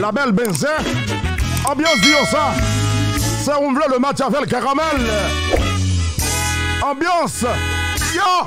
la belle Benzé. Ambiance Diosa. Ça, on veut le match avec le caramel. Ambiance. Yo!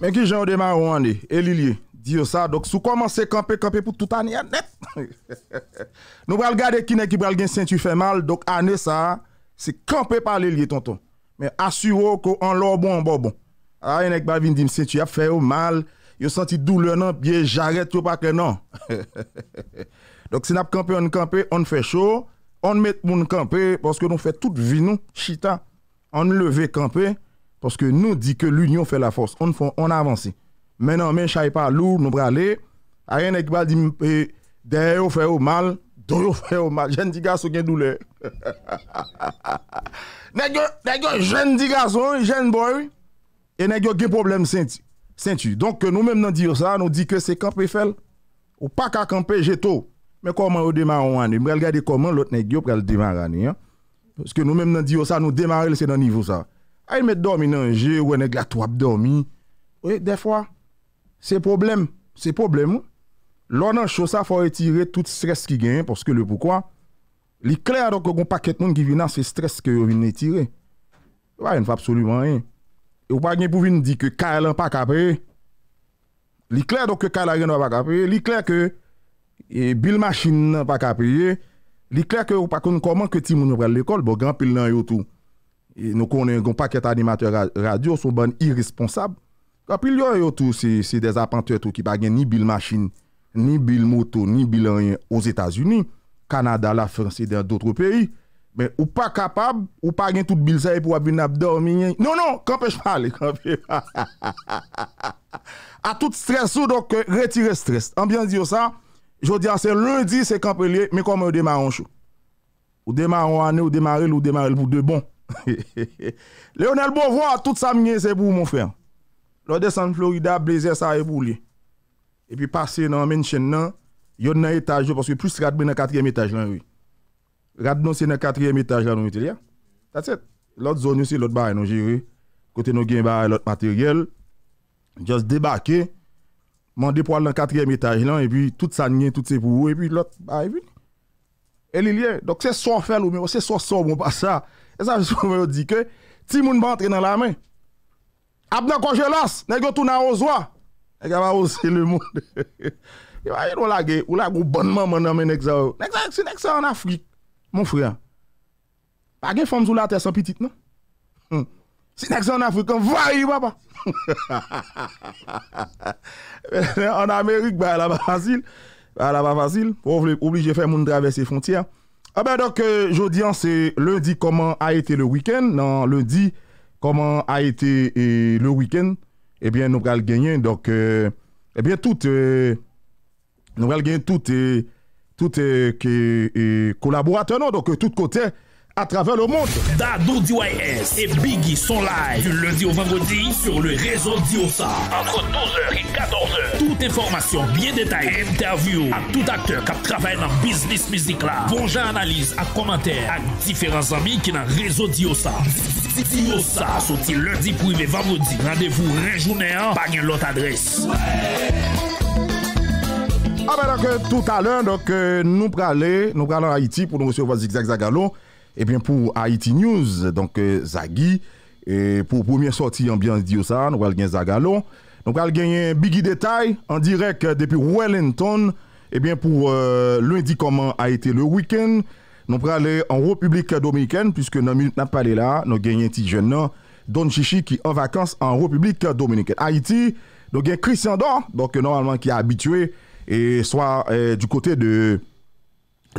Mais qui j'en démarre, on et eh, Lilie, dis ça, donc si vous commencez à camper, camper pour toute année, net. Nous allons regarder qui est qui prend le Saint-Ufé mal, donc année ça, c'est camper par Lilie, tonton. Mais assurez-vous qu'on ah, en a bon, bon bon. Ah, il y a un grand-vindim fait mal, il y a senti douleur, bien, j'arrête, il pas a un non. Donc si vous avez camper on fait chaud, on met le monde camper parce que nous faisons toute vie, nous, chita. On levait camper. Parce que nous dit que l'union fait la force. On, on avance. Maintenant, mais chaille pas lourd, nous aller. Rien n'est pas dit, eh, derrière, on fait au mal, derrière, on fait au mal. Jeune dis garçon qui a douleur. N'est-ce jeune dit garçon, jeune boy, et n'est-ce pas problème ceinture. Donc, nous-mêmes, nous disons ça, nous dit que c'est camper fait. Ou pas qu'à camper, jeto. Mais comment on démarre on année? regarder comment l'autre n'est pas démarrer. Hein. Parce que nous-mêmes, nous disons ça, nous démarrer, c'est dans niveau ça. Ay mèt dormi nan jè ou wè nè glat wap dormi. Oye, defwa, se problem, se problem ou, lò nan chosa fò etire tout stres ki gen, pòske lè poukwa, li kler do kò kon paket moun ki vi nan se stres ki yo vin etire. Wè, yon fò absolument yon. Yon pa gen pou vin di ke kal an pa kapè, li kler do ke kal a yon an pa kapè, li kler ke bil machin an pa kapè, li kler ke yon pa kon koman ke ti moun yon pral l'ekol, bo gampil nan yon tou. nou konen yon paket animatör radio, sou ban irresponsab. Kapil yon yon tou, se dez apantou etou ki bagen ni bil machin, ni bil moto, ni bil anyen ouz Etasuni, Kanada, la Fransi, d'an d'otre peyi, ou pa kapab, ou pa gen tout bil zaye pou ap vin ap dormi. Non, non, kapil chmanle. A tout stresou, dok euh, retire stres. An bien diyo sa, jodi an ah, se lundi, se kapil yon, mi komon yon demaron chou. Ou demaron ane, ou demarel, ou demarel vou de bon. Leonel Bovo a tout sa mnye se pou moun fren Lo de San Florida, Blazer sa e pou li E pi pase nan menchen nan Yon nan etaj nan Paswe plus radbe nan katryem etaj nan Radbe nan se nan katryem etaj nan That's it Lot zon yon si lot bae nan jiri Kote nou gen bae lot materyel Just debake Man depwa nan katryem etaj nan E pi tout sa mnye tout se pou E li liye Dok se so fèl ou mè ou se so so moun pa sa E sa fise pou mè yo di ke, ti moun ban tre nan la mè, ap nan kongelos, nek yo tou nan ozwa, nek yon nan ozse le moun. E baye nou la ge, ou la go bonman man nan mè nek sa ou. Nek sa, se nek sa an Afrik, moun fri an, pa gen fom zou la tese an pitit nan. Se nek sa an Afrik, an vayi waba. An Amerik, baye la ba fasil, baye la ba fasil, pou vle oblige fè moun travese fontyan. Ah ben donc, euh, jeudi, hein, c'est lundi, comment a été le week-end. Non, lundi, comment a été euh, le week-end. Eh bien, nous allons gagner. Donc, euh, eh bien, tout, euh, nous allons gagner tout, et, tout et, collaborateurs, non? donc, tout côté à travers le monde. Dado DYS et Biggie sont live du lundi au vendredi sur le réseau Diosa entre 12h et 14h toutes informations bien détaillées, interview à tout acteur travaille dans le business musical. Bonjour, à analize à komantèr à différents amis qui le réseau dio ça dio ça sorti lundi privé, ive vendredi, vous vous an, pas une autre adresse. Ah ben donc, euh, tout à l'heure, donc, euh, nous parlons nous en Haïti pour nous recevoir Zigzag Zagalo. Et eh bien pour Haïti News, donc euh, Zagui, et pour première sortie ambiance Diosa, nous allons Zagalo. Donc, allons gagner un big détail en direct euh, depuis Wellington. Eh bien, pour euh, lundi, comment a été le week-end Nous allons aller en République dominicaine, puisque nous n'a pas là, nous avons un petit jeune, Don Chichi, qui est en vacances en République dominicaine. Haïti, nous avons Christian Dor, donc normalement qui est habitué, et soit euh, du côté de,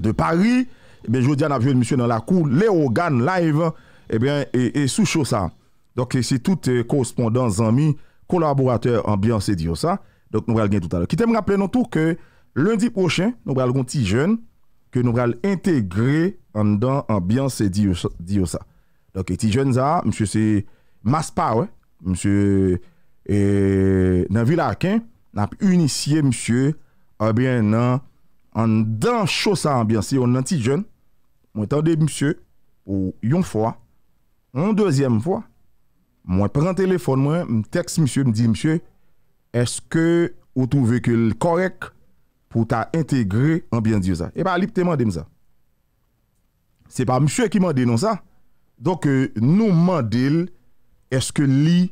de Paris, eh bien, je dis, on a vu monsieur dans la cour, Léogan Live, eh bien, et, sous sous ça. Donc, c'est toute correspondance, amis. kolaboratèr ambyansè diyo sa, dok nou bral gen tout alè. Ki tem rappel nou tou ke lundi prochen, nou bral goun ti jen, ke nou bral integre an dan ambyansè diyo sa. Dok ti jen za, msye se maspa, msye nan vilakè, nan unisye msye, an dan chosa ambyansè, an nan ti jen, mwen tande msye, ou yon fwa, ou yon deuxième fwa, Mwen pren telefon mwen, mwen teks msye, mwen di msye, eske ou touve ke l korek pou ta integre anbyan diyo sa. E pa li pte mande msa. Se pa msye ki mande non sa. Donke euh, nou mande l, eske li,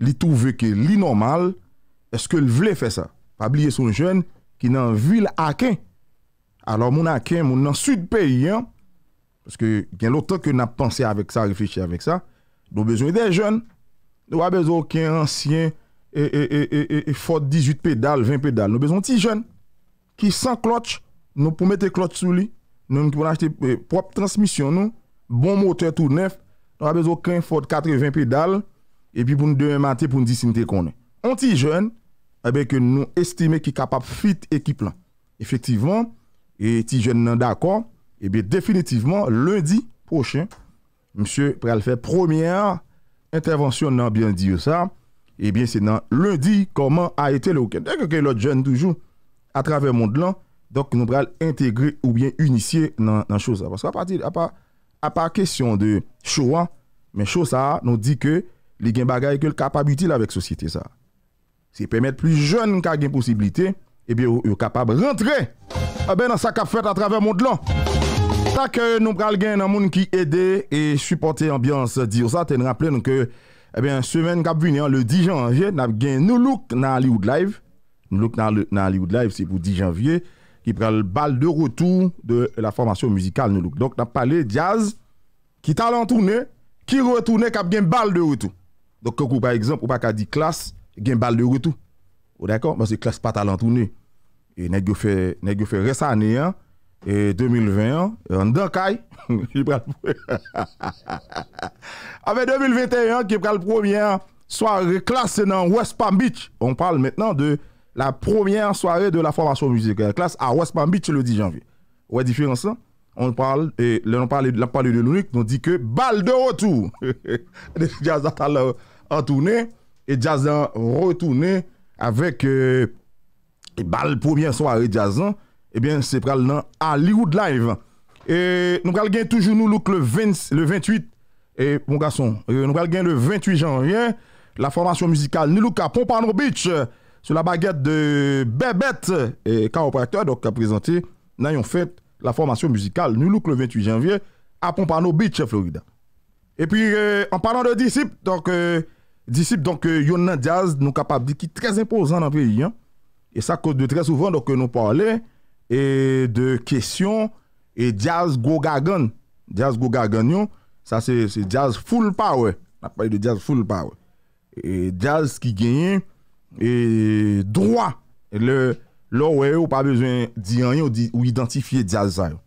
li touve ke li normal, eske l vle fe sa. Pa bliye son jen ki nan vi l aken. Alo moun aken, moun nan sud pe yon, peske gen loto ke nan panse avek sa, refiche avek sa, nou bezwen de jen. nou a bezo ken ansyen e fort 18 pedal, 20 pedal nou bezo an ti jen ki san klotch nou pou mette klotch sou li nou mwen ki pou an achete euh, prop transmisyon nou bon moteur tout nef nou a bezo ken fort 4 et 20 pedal epi pou nou demante pou nou disimte konen eh an ti jen ebe ke nou estime ki kapap fit ekip lan efektivman e ti jen nan d'akon eh ebe definitivman lundi pochen msye prelfe première Intervensyon nan biyan diyo sa, ebyen eh se nan lundi, koman a ete loukè. Dèkè ke lòt jèn toujou, a travè moun dlan, dok nou pral integre oubyen unisye nan chosa. Apar kesyon de chouan, men chosa nou di ke li gen bagay ke l kapab util avek sosyete sa. Se pemèt pli jèn ka gen posibilite, ebyen eh ou kapab rentre a eh ben nan sa kap fèt a travè moun dlan. Sa que nous pral gen monde qui ki et et supporte dire ça ça ten donc ke, que eh semaine semaine qui venir hein, le 10 janvier, nous gagné nous look dans Hollywood Live, look dans le dans Hollywood Live, pour pour 10 janvier, qui prend le bal de retour de la formation musicale. nous nous donc parlé de jazz, qui qui tourné, tourné qui retourne kap gen bal de retour. Donc, par exemple, ou pas dit classe, klas, bal de retour. D'accord dakon? Mwen classe n'est pas talent tourné. Et neg yo fait récemment... Hein et 2021 en Avec 2021, qui prend le premier soirée classe dans West Palm Beach. On parle maintenant de la première soirée de la formation musicale classe à West Palm Beach le 10 janvier. Ouais, différence hein? On parle, et là, on parle, la parle de l'unique, on dit que balle de retour. jazz a tourné et Jazz a retourné avec euh, balle première soirée Jazz. Hein? eh bien, c'est pral nan Hollywood Live. Et nous pral toujours nous le, 20, le 28, et mon garçon, euh, nous pral le 28 janvier, la formation musicale à Pompano Beach, sur la baguette de Bébette, et Caropacteur, donc, a présenté, n'ayons fait la formation musicale Niluka le 28 janvier, à Pompano Beach, Florida. Et puis, euh, en parlant de disciples, donc, euh, disciples, donc, Yonan Diaz, nous capable de qui très imposant dans le pays, hein. Et ça, cause de très souvent, donc, nous parlons, E de kesyon, e jazz go gagan, jazz go gagan yon, sa se jazz full power, na paye de jazz full power. E jazz ki genyen, e droit, e lò wè yon pa bezwen diyan yon ou identifiye jazz zayon.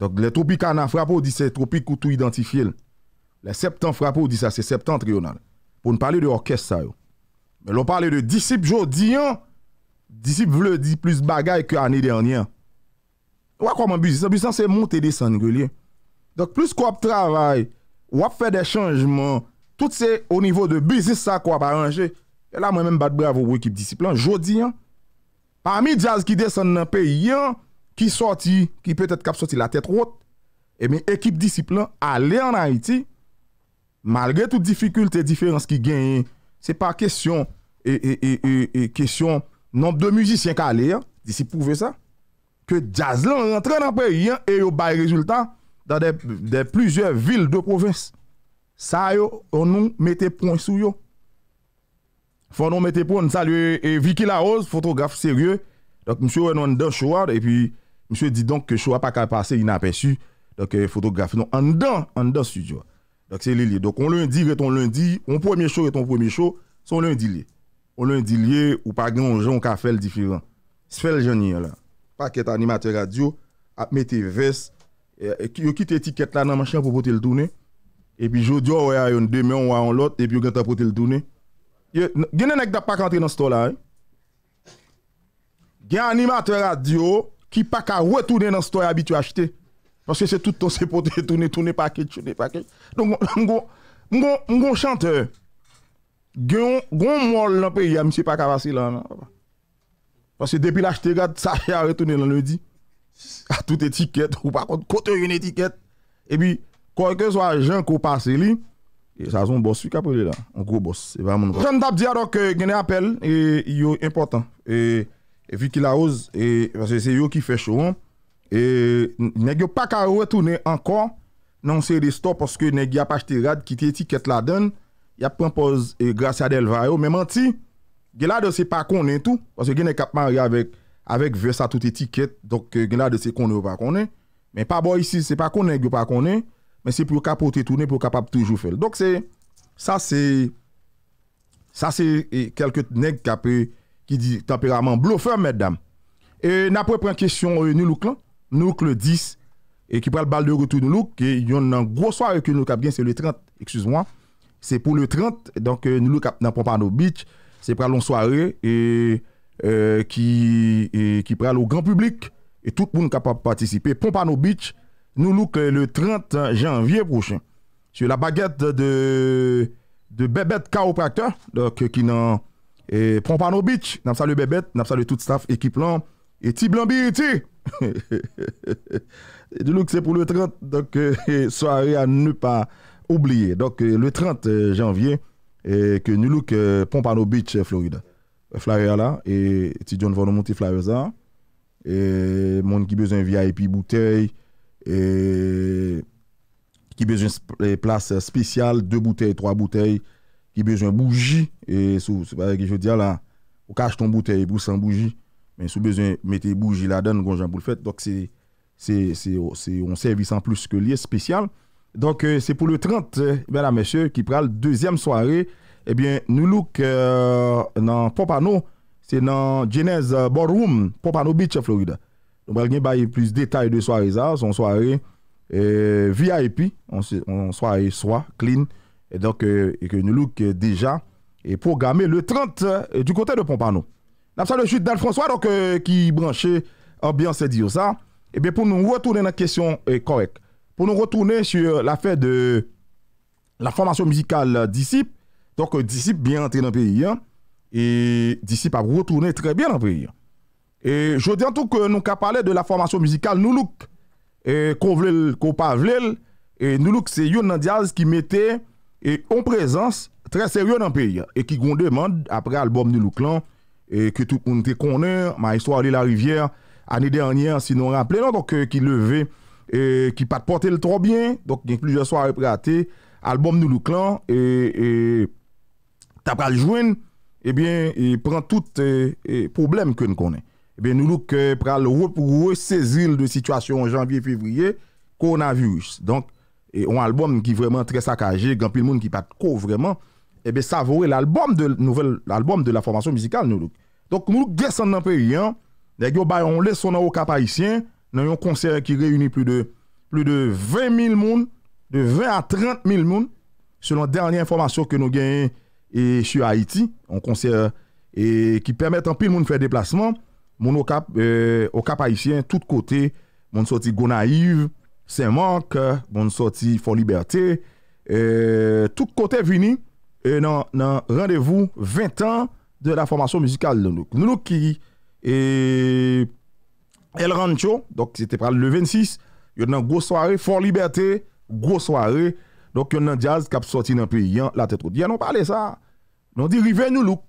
Donk le tropik anan frapou di se tropik koutou identifiye l. Le septan frapou di sa se septan triyonan, pou n pale de orkest zayon. Men lò pale de disip jò diyan yon. Disip vle di plus bagay ki ane dernyan. Wa kwa mwen bizisan, bizisan se moun te dese ane golyen. Donk plus kwa ap travay, wap fe de chanjman, tout se o nivou de bizisan sa kwa ap aranje, e la mwen men bat bravo w ekip disiplan. Jodi an, parmi jazz ki dese ane nan peyi an, ki sorti, ki petet kap sorti la tet rot, e mi ekip disiplan ale an Haiti, malge tout difikulte e diferans ki genyen, se pa kesyon e, e, e kesyon nombre de musiciens qui allaient, d'ici prouver ça, que Jazzland rentre dans le pays hein, et il a résultat dans des, des, plusieurs villes de province. Ça, on nous mettait point sur yo. Faut nous mettre point, salut, et Vicky Larose, photographe sérieux. Donc, monsieur, on dans show et puis, monsieur dit donc que n'a pas qu'à passer inaperçu. Donc, euh, photographe, non, en dedans, en dedans studio. Donc, c'est lié. Donc, on lundi, est ton lundi, on premier show, est ton premier show, son lundi on au lundi lieu ou pas grand gens qui fait le différent. Fait le jeune là. Paquet animateur radio a mettre veste et qui quitte étiquette là dans machin pour porter le tourner. Et puis il y a deux, demain on va en l'autre et puis on pour porter le y a tourner. qui n'ont pas rentré dans ce store là. y un hein? animateur radio qui pas qu'à retourner dans store habitué acheter parce que c'est tout ton c'est te tourner tourner paquet tourner paquet. Donc mon chanteur gen yon goun moun lanpe yi a msie pak avase lan. Pase depi la jte gade, sa yare tounen lan lodi, a tout etiket, ou pa kont kote yon etiket. E bi, kwa yon gen sou a jen ko pase li, sa zon boss fika pou yon lan, yon gros boss, se vaman moun. Gen dap diya dok euh, gen apel, yon yon important, vi ki non, la oz, se yon ki fè chouan, negyo pak avase tounen ankon, nan se restor, paske negya pa jte gade, ki te etiket la dene, ya prempoz euh, grase Adel Vareo, men manti, gen la de se pa konen tou, parce gen ne kapman re avèk, avèk vè sa tout etiket, donk gen la de se konen ou pa konen, men pa bo yisi se pa konen ou pa konen, men se pou kapote tou, ne pou kapap toujou fèl. Donk se, sa se, sa se, e kelkèt neg kapè, ki di temperament blofer, mèdame. E napwè pren kèsyon euh, nou luk lan, nou luk le 10, e ki pral bal de routou nou luk, ki yon nan groswa e ke nou kapgen se le 30, eksuz mwa, Se pou le 30, donk euh, nou luk ap nan Pompano Beach, se pralon soare, ki euh, pralou gran publik, et tout moun kapap patisipe. Pompano Beach, nou luk euh, le 30 janvye prochen. Che la baget de Bebet Kao Praktor, donk ki nan Pompano Beach, nam salu Bebet, nam salu tout staff, ekip lan, et ti blanbi et ti! Nou luk se pou le 30, donk soare an nou pa... oublié. Donc, euh, le 30 euh, janvier, euh, que Nuluk Pompano Beach, Floride. Flyer là, et John va nous monter Flyer là. Et monde qui besoin VIP bouteille, et qui besoin places spéciales, deux bouteilles, trois bouteilles, qui besoin bougie, et sous, je dis là, on cache ton bouteille pour sans bougie, mais sous besoin mettez bougie là-dedans, pour le fait. Donc, c'est un service en plus que lié spécial. Donc, euh, c'est pour le 30, euh, mesdames et messieurs, qui prend la deuxième soirée. Eh bien, nous look euh, dans Pompano, c'est dans Genèse euh, Ballroom, Pompano Beach, Floride. Nous allons bah, plus de détails de soirée ça. Son soirée VIP, on, on, soirée soir, clean. Et donc, et que nous look déjà est programmé le 30 du côté de Pompano. Nous avons le chute François donc, qui branchait ambiance et ça. Eh bien, pour nous retourner dans la question correcte pour nous retourner sur l'affaire de la formation musicale Disciple. Donc, euh, Disciple bien entré dans le pays. Hein. Et Disciple a retourné très bien dans le pays. Et je dis en tout que nous avons parlé de la formation musicale Noulouk. Et qu'on veut et Noulouk, c'est Yon Diaz qui mettait en présence très sérieux dans le pays. Hein. Et qui demande, après l'album Noulouk, et que tout le monde connaît, ma histoire de la rivière, année dernière, si nous rappelons, donc, euh, qui levait E, ki pat pote l trobyen, donk genk pluje sware preate, albom nou luk lan, tab pral jwen, ebyen, e, e, eh e pran tout problem ke nou konen. Ebyen, eh nou luk euh, pral wop wop, sezil de situasyon janvye-fevriye, koronavirus. Donk, e yon albom ki vreman tre sakaje, gampil moun ki pat kow vreman, ebyen, eh sa vowe l albom de nouvel, l albom de la formasyon mizikal nou luk. Donk, nou luk gesan nan periyan, deyo bayon leson nan wok apayisyen, ebyen, nan yon konserè ki reyuni plu de 20 000 moun, de 20 à 30 000 moun, selon dernye informasyon ke nou genye chou Haiti, yon konserè, ki permè tanpil moun fè deplasman, moun okap euh, Haitien, tout kote, moun soti Gonaive, Saint-Marc, moun soti Fon Liberté, euh, tout kote vini, nan randevou 20 an de la formasyon mizikal lounouk. Lounouk ki e... El Rancho, doke se te pral le 26, yon nan gwo sware, For Liberté, gwo sware, doke yon nan jazz kap soti nan periyan, la te non, non, trodi, bon yon nan pale sa, yon di rive nou luk,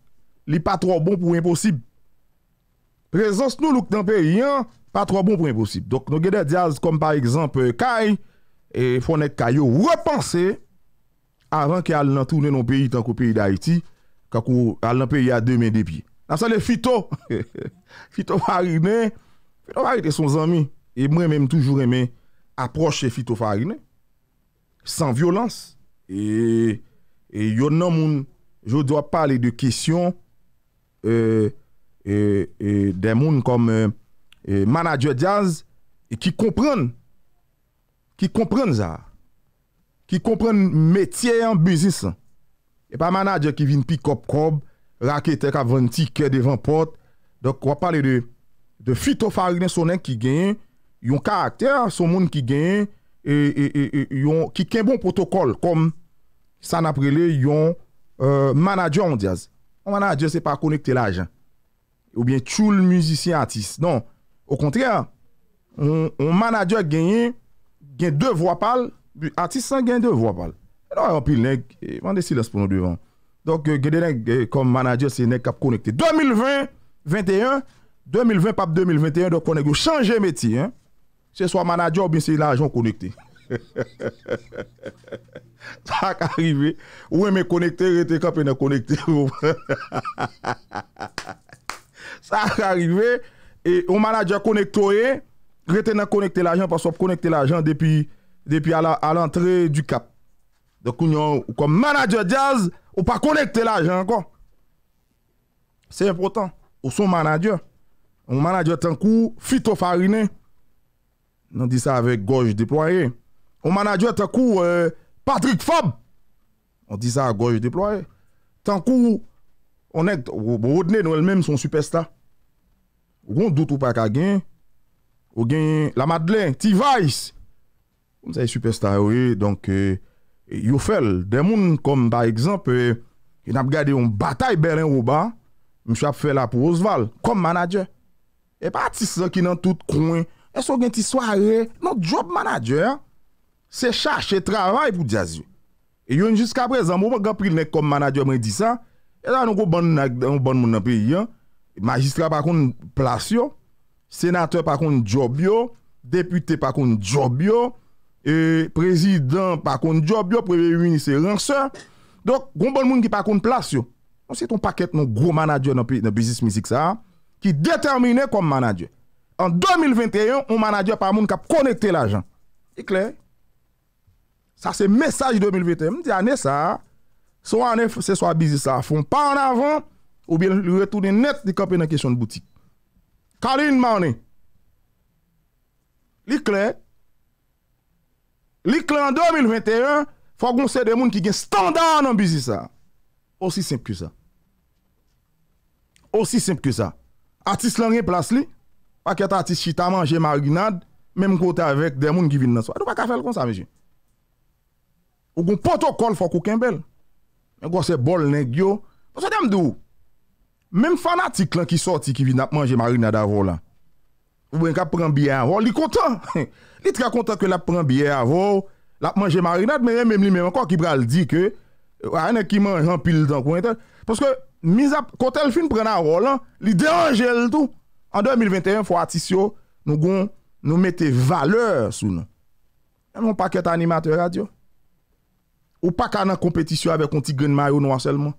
li pa tro bon pou imposib. Prezons nou luk nan periyan, pa tro bon pou imposib. Dok nou gede jazz kom par exemple, Kay, e fonet Kayo repanse, avan ki al nan toune nan periyan, tan ko periyan da Haiti, al nan periyan demen depye. Nasele Fito, Fito Marini, Fè nan wak etè son zanmi, e mwen mèm toujou remè, aproche fitofarine, san violans, e yon nan moun, jodwa pale de kesyon, e, e, e, de moun kom, e, manajer jazz, e ki komprèn, ki komprèn zan, ki komprèn metye an bezis, e pa manajer ki vin pi kop-kop, rakete ka vantikè devan pot, dok wap pale de, De fitofarine sonen ki genyen, yon karakter, son moun ki genyen, e, e, e, ki ken bon protokol, kom san aprele yon manadyen ondyaz. An manadyen se pa konekte la jan. Ou bien choul, muzisyen, artist. Non, o kontre, an manadyen genyen, genyen de voapal, artist san genyen de voapal. Non, an pil nenk, mande si lespon nou devan. Donk gede nenk kom manadyen se nenk kap konekte. 2020, 2021, 2020, pas 2021, donc on a changé métier. Hein? C'est soit manager ou bien c'est l'argent connecté. ça a arrivé. Oui, mais connecté, rete capable dans connecté. ça a arrivé. Et on manager connecté, rete dans connecté l'argent parce qu'on connecté l'argent depuis, depuis à l'entrée du cap. Donc, comme manager jazz, on pas connecter l'argent encore. C'est important. Ou son manager. On manajou tan kou Fito Farine, nan di sa avek Gorge Deploye. On manajou tan kou euh, Patrick Fob, nan di sa Gorge Deploye. Tan kou, ou odne nou elmen son Superstar. Ou goun dout ou pa ka gen, ou gen Lamadlen, T-Vice, ou mse y Superstar. Ou yon, yon fel, den moun, konm ba ekzamp, yon euh, ap gade yon batay berlen ou ba, msha ap fel ap ou Oseval, konm manajou. E pati sa ki nan tout kouen, e so gen ti sware, nan job manager se chache travay pou di azyon. E yon jiska prezamb, ou mwen gen pril nek kom manager mwen di sa, e la nou bon go bon moun nan pi yon, magistra pa kon plasyon, senateur pa kon job yo, depute pa kon job yo, e prezident pa kon job yo, preve yon yon se renk sa, donk, gon bon moun ki pa kon plasyon. Non se ton paket nan gro manager nan bizis mizik sa a, ki determine kom manaje. An 2021, ou manaje pa moun kap konekte l'ajan. L'ikle. Sa se mesaj 2021. Mwen di ane sa, sou ane se swa bizisa. Fon pa an avan, ou bien l'uwe toune net di kap ene kesyon boutik. Kalin manen. L'ikle. L'ikle an 2021, fwa goun se de moun ki gen standan an bizisa. Osi semp ku sa. Osi semp ku sa. Atis lan gen plas li, pa ki ata atis chita manje marinade, menm kote avek demoun ki vin nan so. Adou pa ka fel kon sa menjen. Ou kon potokol fokou kembel. Men gwa se bol nen gyo. Mwen sa dem de ou. Menm fanatik lan ki soti ki vin ap manje marinade avou la. Ou ben ka pren biye avou, li kontan. Li ti ka kontan ke la pren biye avou, la ap manje marinade, men remen li menman. Kwa ki bral di ke, ane ki manjan pil dan kwen te. Poske, mis à quand le film prend un rôle, hein, il dérange le tout. En 2021, faut Atisio, nous gon nous mettez valeur sur nous. Non pas qu'être animateur radio. Ou pas qu'en compétition avec un petit de maillot noir seulement.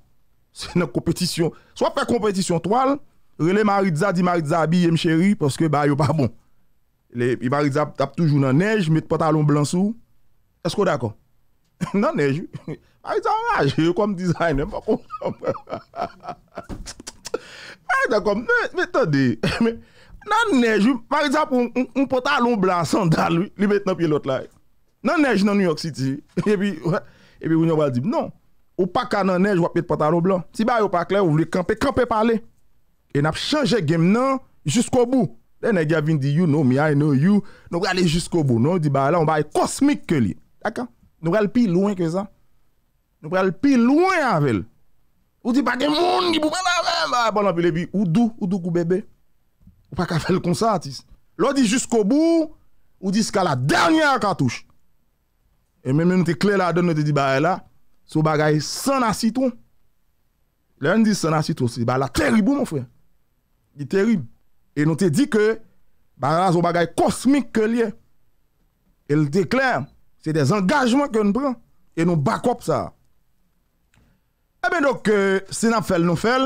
C'est une compétition. Soit faire compétition toile, relais Maritza dit Maritza habille me chéri parce que bah pas bon. Les Maritza tape toujours dans la neige, met pantalon blanc sous. Est-ce que d'accord? la neige. Pari ta waj, yo kom dizaynen, pa kom kom. Pari ta kom, me te de, nan nej, pari ta pou un potalon blan, sandal, li bet nan pi lot la. Nan nej nan New York City, epi ou nyon bal di, nan, ou pa ka nan nej, wapet potalon blan. Ti ba yo pa kle, ou vle kampe, kampe pale. E nap chanje gem nan, jusqu'o bou. Le ne gavine di, you know me, I know you, nou gale jusqu'o bou. Nou di ba, la, on bale kosmik ke li. Daka? Nou gale pi loin ke zan. Nou prel pi louen avèl. Ou di pa gen moun, di pou prel avèl, bon, ou dou, ou dou kou bebe. Ou pa ka fel konsantis. Lò di jiskobou, ou di skala dernyan katouche. E men men nou te kle la den, nou te di ba ela, sou bagay san asiton. Lè an di san asiton, si ba la teribou moun frey. Di terib. E nou te di ke, ba ela sou bagay kosmik ke liye. El dekler, se dez engajman ke nou prel, e nou bakop sa. Ebe eh dok euh, sin ap fel nou fel,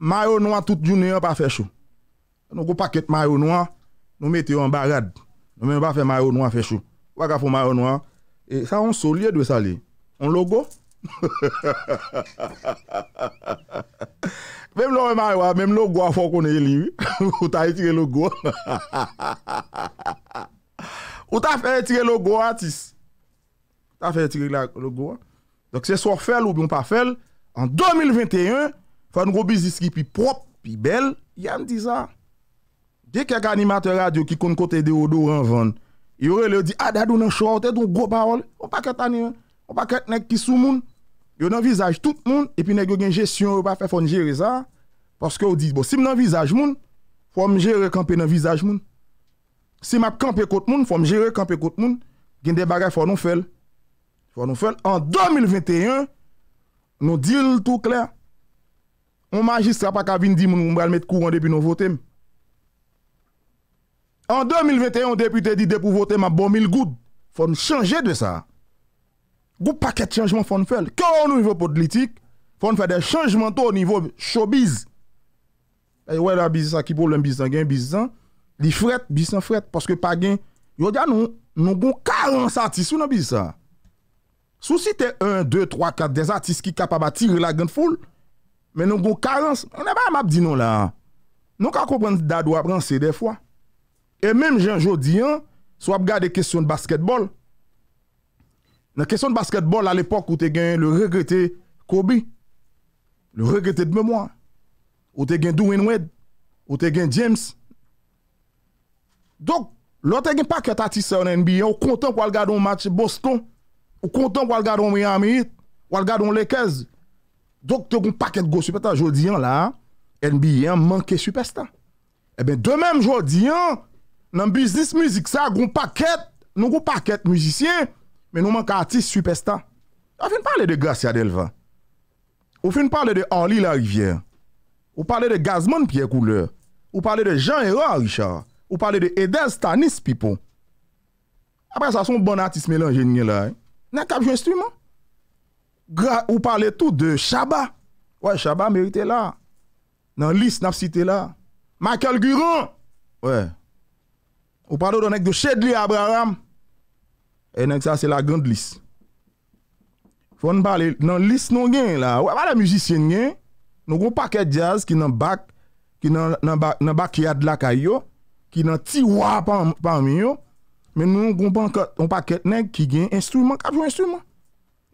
mayonwa tout joun e yon pa fechou. Nou go paket mayonwa, nou meti yon bagad, nou men ba fe mayonwa fechou. Waka fo mayonwa, e sa yon sol yedwe sa li, yon logo. Mem lor e mayonwa, mem logo a fok one yi liwi, ou ta itire logo. Ou ta fe itire logo a tis. Ou ta fe itire logo a. Dok se sor fel ou bi yon pa fel, an 2021, fan gwo bizis ki pi prop, pi bel, yon di za. Dik yon animator radio ki kon kote de yon do renvan, yon re le di, adadoun ah, non, an shor, adadoun gwo bawol, yon paket an yon, yon paket nek kisou moun, yon nan vizaj tout moun, epi nek yon gen jesyon, yon pa fe fon jere za, paske yon di, bo sim nan vizaj moun, fon m jere kanpe nan vizaj moun. Sim ap kanpe kot moun, fon m jere kanpe kot moun, gen de bagay fon yon fel. Fò nou fèl, an 2021, nou dil tout klè. Mou magistre apak avin di moun mou mbèl mèt kou an depi nou votèm. An 2021, depi te di depi votèm an bomil goud. Fò nou chanje dwe sa. Gou paket chanjman fò nou fèl. Kè an nou nivò politik, fò nou fèl de chanjman to nivò chobiz. E wè la bizisa ki pou lèm bizisan gen, bizisan. Li fret, bizisan fret, paske pa gen. Yo dja nou, nou goun karan sa ti sou nan bizisa. Sou si te 1, 2, 3, 4 des artis ki kapab atire la gen foul. Men nou kon karense. Mwen e ba map di nou la. Nou ka komprense dadou aprense de fwa. E menm jenjou di an, sou ap gade kesyon basketbol. Na kesyon basketbol al epok ou te gen le regrete Kobe. Le regrete d'me mwa. Ou te gen Dwayne Wade. Ou te gen James. Dok, lò te gen pa ket artis sa yon NBA ou kontan kwa al gade yon match Boston. Ou kontan wal gadon miyamit, wal gadon lekez. Dok te goun paket gosupeta jodi an la, en biyen manke supesta. Ebe eh de mem jodi an, nan bisnis mizik sa, goun paket, nou goun paket mizisyen, men nou manke atis supesta. Ou fin pale de Gracia Delva. Ou fin pale de Orly Larivier. Ou pale de Gazman Piekouleur. Ou pale de Jean-Hero Richard. Ou pale de Edel Stanis Pipo. Apre sa son bon atis melange nye la e. Nè kapjoun sti man? Ou parle tout de Chabat. Ouè, Chabat merite la. Nan lis naf site la. Michael Guron! Ouè. Ou parle ou nan ek non de Shedley Abraham. E nan ek sa se la gand lis. Fon pale nan lis nou gen la. Ouè, wala moujisyen gen. Nou goun paket jazz ki nan bak, ki nan bak yad lak ay yo, ki nan ti wap pan mi yo, Men nou yon goupan, yon paket neg ki gen Instruyman, kapjou instruyman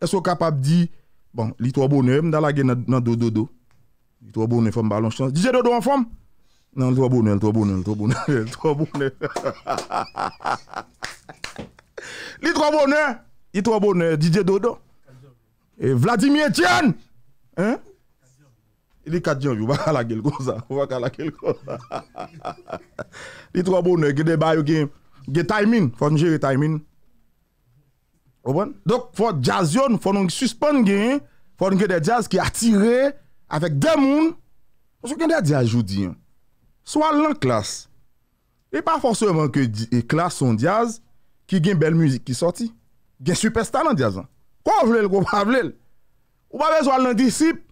E sou kapab di Bon, li 3 bonè, m dalage nan Dododo Li 3 bonè fèm balon chans DJ Dodo an fèm? Nan, li 3 bonè, li 3 bonè, li 3 bonè Li 3 bonè Li 3 bonè, DJ Dodo Vladimir Etienne Li 4 janvi, wakalakel kon sa Wakalakel kon Li 3 bonè, gede bayo gen Ge taimin, fon nje re taimin O bon? Dok fon jazyon, fon nge suspon gen Fon nge de jaz ki atire Afek demoun Fon sou gen de a jaz jou diyan Sou al nan klas E pa fosseman ke e klas son jaz Ki gen bel müzik ki soti Gen supersta nan jazan Kwa vlel, kwa vlel Ou pa bezo al nan disip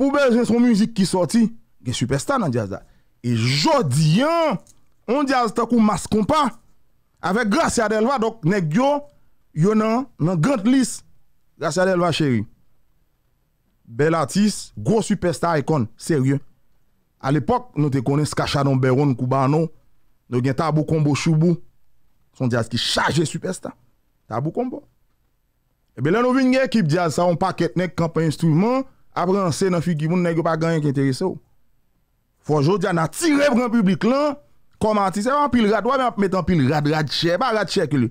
Pou bezo son müzik ki soti Gen supersta nan jazan E jodiyan on dit à ah, ce qu'on masque pas avec à Delva donc nèg yo yo nan nan grande liste à Delva chéri bel artiste gros superstar icon sérieux à l'époque nous te connaissons Cachadon Beron Koubano nous gen Tabou Combo Choubou son Diaz qui chargé superstar Tabou Combo et eh bien là nous une équipe Diaz ça on paquet nèg campagne instrument après on sait dans figure moun nèg pas gagner qui intéressé faut jodi a tiré grand public là Komantis, evan pil rad, wè men ap met an pil rad, rad chè, pa rad chè ke li.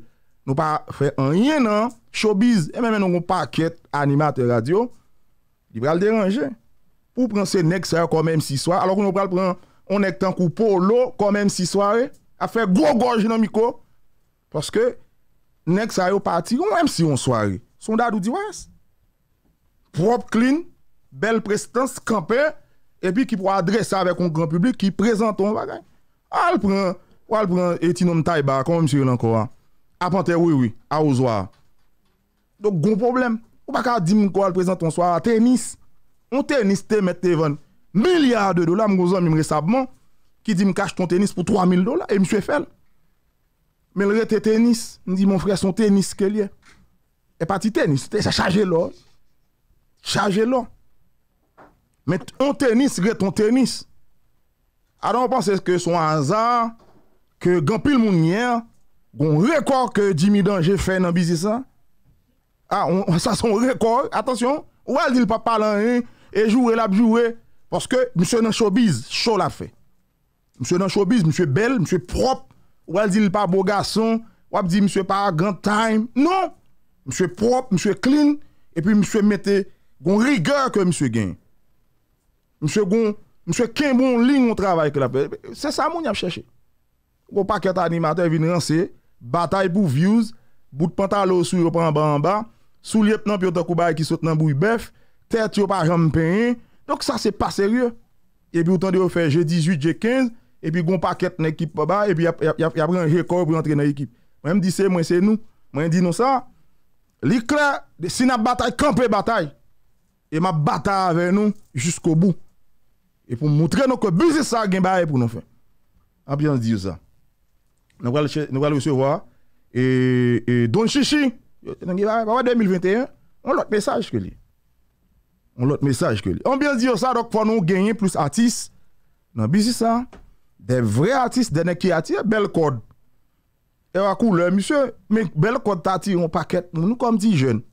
Nou pa fè an yè nan, showbiz, e men men nou kon pa kèt animat radio, li pral deranje. Pou pran se nek sa yo komèm si sware, alò kon nou pral pran on nek tan koupo lò komèm si sware, a fè gro goj nan miko, paske nek sa yo pati, wèm si yon sware, son dadou diwès. Prop clean, bel prestans, kampe, e pi ki pou adresa avèk yon gran publik ki prezenton wakay. Ou al pren etinon tay ba, kon ou mswe lan kwa? Apan te woui woui, a ouzwa. Donk goun problem, ou pa ka di mkwa al prezent ton swa tenis? Mwen tenis te met te ven, milyar de dola mgon zon mwen resabman, ki di mkache ton tenis pou 3.000 dola, e mswe fel. Mwen rete tenis, ni di mwen fre son tenis ke liye. E pati tenis, te sa chaje lò. Chaje lò. Met ton tenis, rete ton tenis. Adan w pa se ke son anzar, ke gampil moun nyer, goun rekor ke di midan je fè nan bizisa, a, sa son rekor, atensyon, wèl di l pa palan en, e joue, la bjoue, paske msè nan chobiz, chò la fè. Msè nan chobiz, msè bel, msè prop, wèl di l pa bogason, wèl di msè pa grand time, nan, msè prop, msè clean, e pi msè mette goun rigèr ke msè gen. Msè goun, Monsieur, quel bon ligne on travaille que la C'est ça mon a cherché. Au paquet animateur vient lancer bataille pour views, bout de pantalon sur en bas en bas, sous lieutenant puis autant coubaye qui saute dans bouille bœuf, tête yo pas jambe pain. Donc ça c'est pas sérieux. Et puis autant de faire j'ai 18, j'ai 15 et puis gon paquet n'équipe pas bas et puis y a y a un record pour entrer dans l'équipe. Moi me dis c'est moi c'est nous. Moi dis non ça. L'éclair, si n'a bataille, camper bataille. Et ma bataille avec nous jusqu'au bout et pour montrer que business ça gain bail pour nous faire. Ambiance dit ça. Nous allons nous allons recevoir et Don Chichi bah, bah, bah, en 2021, on l'autre message que lui. On l'autre message que lui. Ambiance dit ça donc pour nous gagner plus artistes dans business ça des vrais artistes des gens qui attirent belle code. Et à couleur monsieur, mais belle code t'attire un paquet nous comme dit jeune.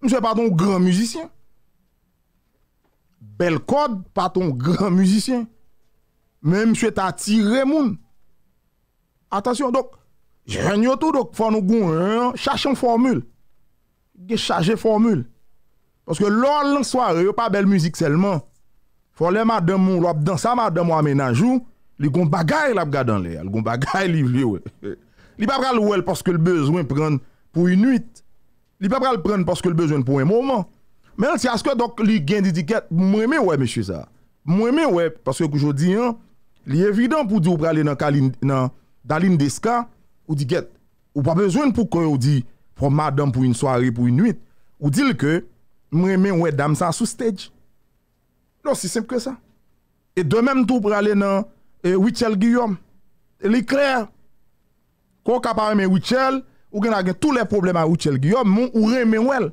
Monsieur pardon grand musicien. bel kod pa ton gran müzisyen, men mswe ta atire moun. Atasyon, dok, jen yo tou, dok, fò nou goun chachan fòmul, ge chaje fòmul, pòske lòl lansware, yo pa bel müzik selman, fò lè madèm moun lòp dansa madèm wame nanjou, li goun bagay l ap gadan lè, li goun bagay li vye wè. Li pa pral wèl pòske l bezwen pren pou y nuit, li pa pral pren pòske l bezwen pou y mouman, Men si aske dok li gen di diket, mweme wè me chwe sa. Mweme wè, paske koujou di, li evident pou di ou prale nan dalin deska, ou diket, ou pa bezwen pou kon ou di, pou madan, pou yon soare, pou yon nwit, ou dil ke, mweme wè dam sa sou stage. Non, si semp ke sa. E de menm tou prale nan eh, wichel giyom. Li kler, kon kapare men wichel, ou gen a gen tou le problem a wichel giyom, mwen ou reme wèl.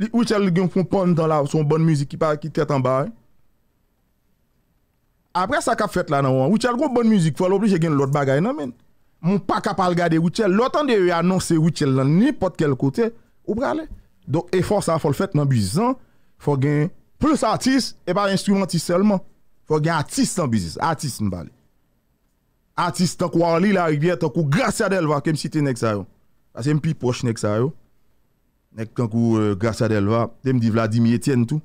Li Ouichel gen foun pon dan la son bon müzik ki pa ki tèt an bay. Apre sa ka fèt la nan wè. Ouichel goun bon müzik, fòl obli jè gen lòt bagay nan men. Moun pa ka pal gade Ouichel. Lòt an de yè anonsè Ouichel lan, nipot kel kote, ou pralè. Donk e fòl sa fòl fèt nan bizan, fò gen plus artist, e bar instrumenti selman. Fò gen artist nan bizan, artist nan balè. Artist tan kwa li la rikbyè, tan kwa grasyade lwa kem sitè nèk zayon. Asè mpi poch nèk zayon. Nek tankou euh, Grassa Delva, dem di Vladimir Etienne tou.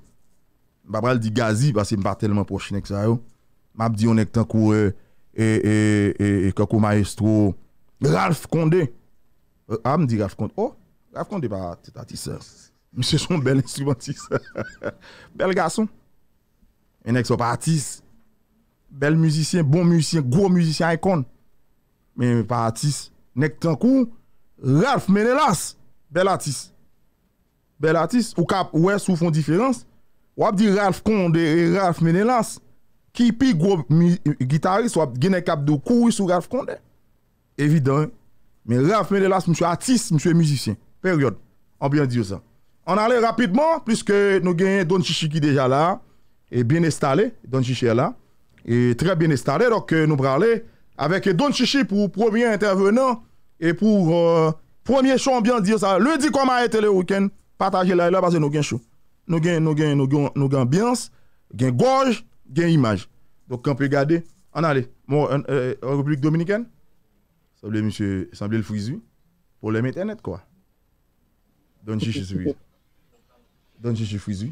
Babral di Gazi, basi mba telman poche nek sa yo. Mab di yo nek tankou, e, euh, e, e, e, kakou maestro, Ralph Konde. Euh, A, ah, mdi Ralph Konde. Oh, Ralph Konde ba, tete atis, mse son bel instrumentiste. Bel gason. E nek so pa atis. Bel muzisyen, bon muzisyen, gro muzisyen ekon. Me pa atis. Nek tankou, Ralph Menelas. Bel atis. bel artiste, ou cap, ouais, sous font différence. Ou ap Ralph Konde et Ralph Menelas, qui pi gros guitariste, ou ap cap de couille sur Ralph Konde. Évident. Mais Ralph Menelas, monsieur artiste, monsieur musicien. Période. On bien dire ça. On allait rapidement, puisque nous gagnons Don Chichi qui déjà là, et bien installé, Don Chichi est là, et très bien installé. Donc euh, nous parlons avec Don Chichi pour premier intervenant et pour euh, premier chant, bien dire ça. Lundi, comment a été le week-end? Partager là, là, parce que nous gagnons chaud. Nous gagnons, nous avons, nous avons, ambiance, gagnons gorge, gagnons image. Donc, on peut regarder. On allait, en, euh, euh, en République Dominicaine, semblait monsieur, semblait le frisu, problème internet, quoi. donc chichi frisu. Donne donc frisu.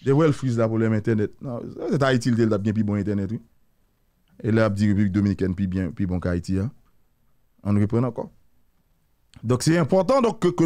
De wè friz la pou lèm internet. Non, haïti ta Haiti bien plus bon internet, oui. E là ap di Republik Dominikèn pi, pi bon ka hein. on ya. encore donc c'est important, dok ke...